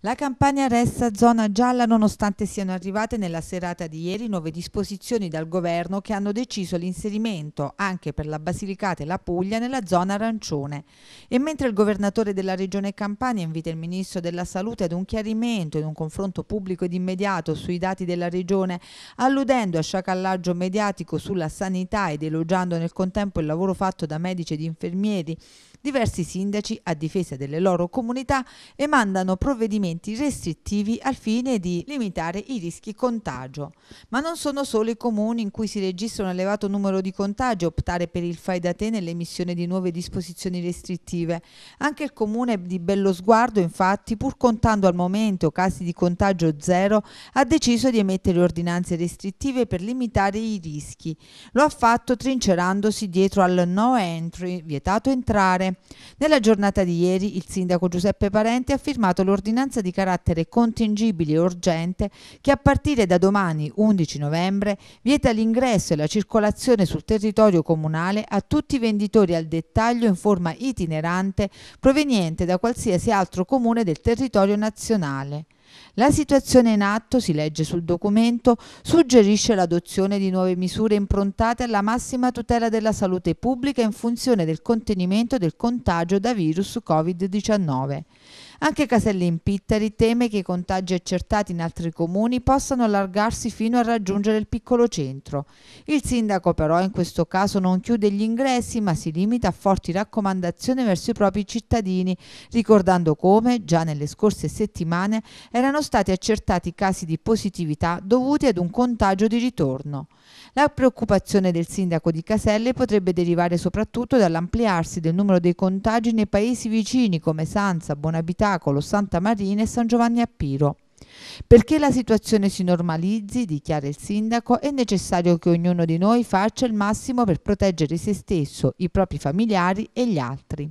La Campania resta zona gialla nonostante siano arrivate nella serata di ieri nuove disposizioni dal governo che hanno deciso l'inserimento anche per la Basilicata e la Puglia nella zona arancione. E mentre il governatore della regione Campania invita il ministro della salute ad un chiarimento in un confronto pubblico ed immediato sui dati della regione, alludendo a sciacallaggio mediatico sulla sanità ed elogiando nel contempo il lavoro fatto da medici ed infermieri, diversi sindaci a difesa delle loro comunità emandano provvedimenti provvedimenti restrittivi al fine di limitare i rischi contagio. Ma non sono solo i comuni in cui si registra un elevato numero di contagi a optare per il fai da te nell'emissione di nuove disposizioni restrittive. Anche il comune di Bello Sguardo, infatti, pur contando al momento casi di contagio zero, ha deciso di emettere ordinanze restrittive per limitare i rischi. Lo ha fatto trincerandosi dietro al no entry, vietato entrare. Nella giornata di ieri il sindaco Giuseppe Parenti ha firmato l'ordinanza un'urgenza di carattere contingibile e urgente che a partire da domani 11 novembre vieta l'ingresso e la circolazione sul territorio comunale a tutti i venditori al dettaglio in forma itinerante proveniente da qualsiasi altro comune del territorio nazionale. La situazione in atto, si legge sul documento, suggerisce l'adozione di nuove misure improntate alla massima tutela della salute pubblica in funzione del contenimento del contagio da virus Covid-19. Anche in Pitteri teme che i contagi accertati in altri comuni possano allargarsi fino a raggiungere il piccolo centro. Il sindaco però in questo caso non chiude gli ingressi ma si limita a forti raccomandazioni verso i propri cittadini, ricordando come già nelle scorse settimane erano stati accertati casi di positività dovuti ad un contagio di ritorno. La preoccupazione del sindaco di Caselle potrebbe derivare soprattutto dall'ampliarsi del numero dei contagi nei paesi vicini come Sanza, Bonabità, Tacolo, Santa Marina e San Giovanni a Piro. Perché la situazione si normalizzi, dichiara il sindaco, è necessario che ognuno di noi faccia il massimo per proteggere se stesso, i propri familiari e gli altri.